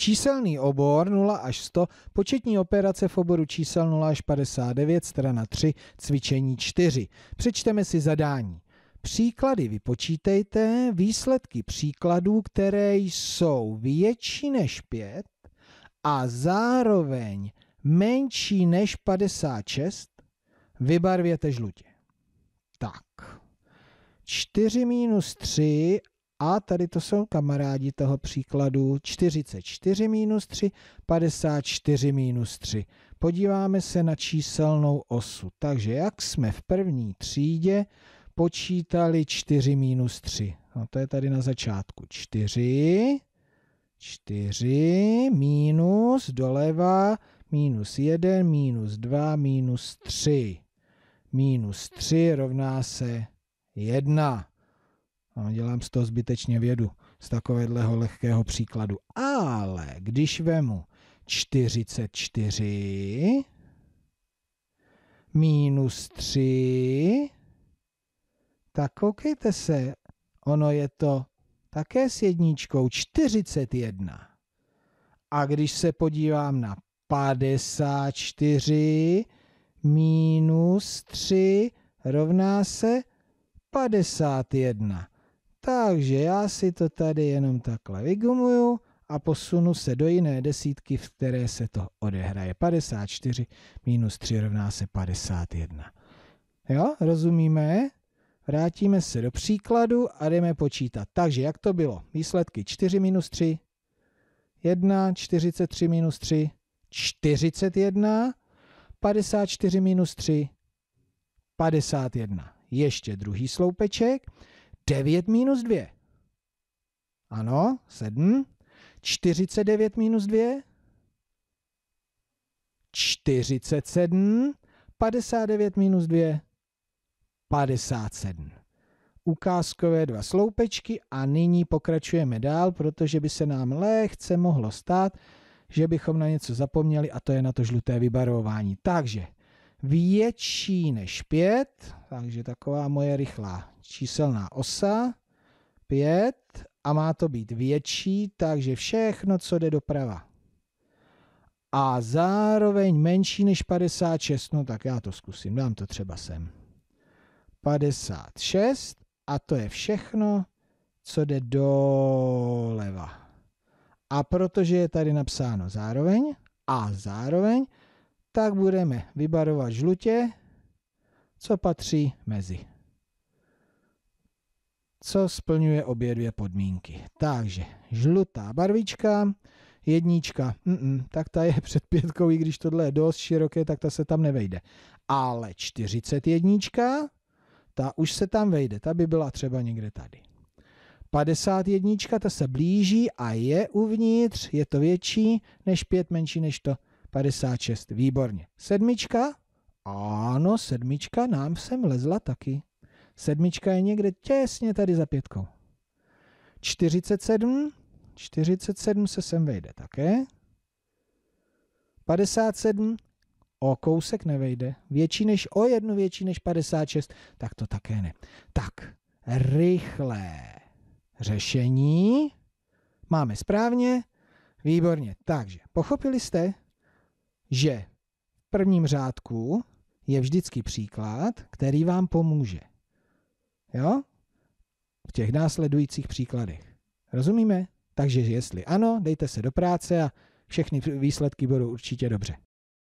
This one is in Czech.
Číselný obor 0 až 100, početní operace v oboru čísel 0 až 59, strana 3, cvičení 4. Přečteme si zadání. Příklady vypočítejte, výsledky příkladů, které jsou větší než 5 a zároveň menší než 56, vybarvěte žlutě. Tak. 4 minus 3 a tady to jsou kamarádi toho příkladu 44 minus 3, 54 minus 3. Podíváme se na číselnou osu. Takže jak jsme v první třídě počítali 4 minus 3. No to je tady na začátku 4, 4, minus doleva, minus 1, minus 2, minus 3. Minus 3 rovná se 1. No, dělám z toho zbytečně vědu, z takového lehkého příkladu. Ale když vemu 44 minus 3, tak koukejte se, ono je to také s jedničkou 41. A když se podívám na 54 minus 3 rovná se 51. Takže já si to tady jenom takhle vygumuju a posunu se do jiné desítky, v které se to odehraje. 54 minus 3 rovná se 51. Jo, rozumíme? Vrátíme se do příkladu a jdeme počítat. Takže jak to bylo? Výsledky 4 minus 3, 1, 43 minus 3, 41, 54 minus 3, 51. Ještě druhý sloupeček. 9 minus 2. Ano, 7. 49 minus 2. 47. 59 minus 2. 57. Ukázkové dva sloupečky a nyní pokračujeme dál, protože by se nám lehce mohlo stát, že bychom na něco zapomněli a to je na to žluté vybarování. Takže větší než 5, takže taková moje rychlá číselná osa, 5 a má to být větší, takže všechno, co jde doprava. A zároveň menší než 56, no tak já to zkusím, dám to třeba sem. 56 a to je všechno, co jde doleva. A protože je tady napsáno zároveň a zároveň, tak budeme vybarovat žlutě, co patří mezi. Co splňuje obě dvě podmínky. Takže žlutá barvička, jednička, Mm-mm, tak ta je před pětkou, i když tohle je dost široké, tak ta se tam nevejde. Ale 41, ta už se tam vejde, ta by byla třeba někde tady. 51, ta se blíží a je uvnitř, je to větší než 5, menší než to 56, výborně. Sedmička? Ano, sedmička nám sem lezla taky. Sedmička je někde těsně tady za pětkou. 47, 47 se sem vejde také. 57 o kousek nevejde. Větší než o jednu, větší než 56, tak to také ne. Tak, rychlé řešení. Máme správně. Výborně. Takže, pochopili jste? že v prvním řádku je vždycky příklad, který vám pomůže. Jo? V těch následujících příkladech. Rozumíme? Takže jestli ano, dejte se do práce a všechny výsledky budou určitě dobře.